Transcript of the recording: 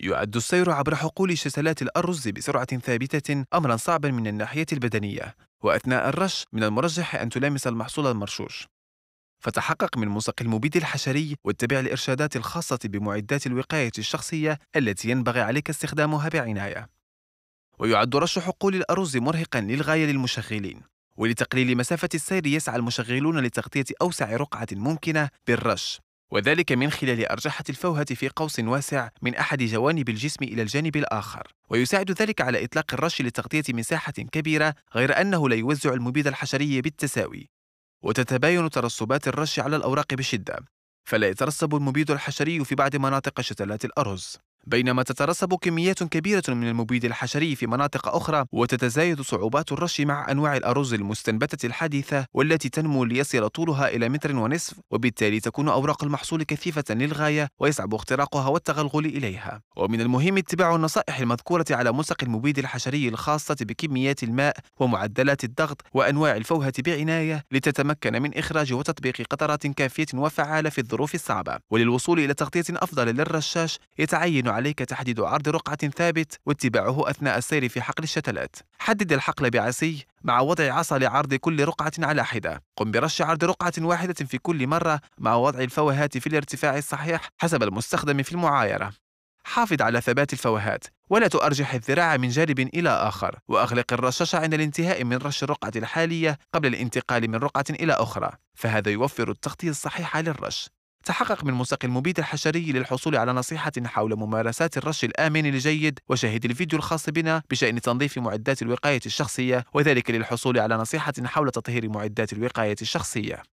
يعد السير عبر حقول شسلات الأرز بسرعة ثابتة أمرا صعبا من الناحية البدنية وأثناء الرش من المرجح أن تلامس المحصول المرشوش فتحقق من ملصق المبيد الحشري واتبع الإرشادات الخاصة بمعدات الوقاية الشخصية التي ينبغي عليك استخدامها بعناية ويعد رش حقول الأرز مرهقا للغاية للمشغلين ولتقليل مسافة السير يسعى المشغلون لتغطية أوسع رقعة ممكنة بالرش وذلك من خلال أرجحة الفوهة في قوس واسع من أحد جوانب الجسم إلى الجانب الآخر ويساعد ذلك على إطلاق الرش لتغطية مساحة كبيرة غير أنه لا يوزع المبيد الحشري بالتساوي وتتباين ترسبات الرش على الأوراق بشدة فلا يترسب المبيد الحشري في بعض مناطق شتلات الأرز بينما تترسب كميات كبيرة من المبيد الحشري في مناطق أخرى وتتزايد صعوبات الرش مع أنواع الأرز المستنبتة الحديثة والتي تنمو ليصل طولها إلى متر ونصف وبالتالي تكون أوراق المحصول كثيفة للغاية ويصعب اختراقها والتغلغل إليها ومن المهم اتباع النصائح المذكورة على ملصق المبيد الحشري الخاصة بكميات الماء ومعدلات الضغط وأنواع الفوهة بعناية لتتمكن من إخراج وتطبيق قطرات كافية وفعالة في الظروف الصعبة وللوصول إلى تغطية أفضل للرشاش يتعين عليك تحديد عرض رقعة ثابت واتباعه أثناء السير في حقل الشتلات حدد الحقل بعصي مع وضع عصا لعرض كل رقعة على حدة قم برش عرض رقعة واحدة في كل مرة مع وضع الفوهات في الارتفاع الصحيح حسب المستخدم في المعايرة حافظ على ثبات الفوهات ولا تؤرجح الذراع من جانب إلى آخر وأغلق الرشاشة عند الانتهاء من رش الرقعة الحالية قبل الانتقال من رقعة إلى أخرى فهذا يوفر التغطية الصحيحة للرش تحقق من مساق المبيد الحشري للحصول على نصيحة حول ممارسات الرش الآمن الجيد وشاهد الفيديو الخاص بنا بشأن تنظيف معدات الوقاية الشخصية وذلك للحصول على نصيحة حول تطهير معدات الوقاية الشخصية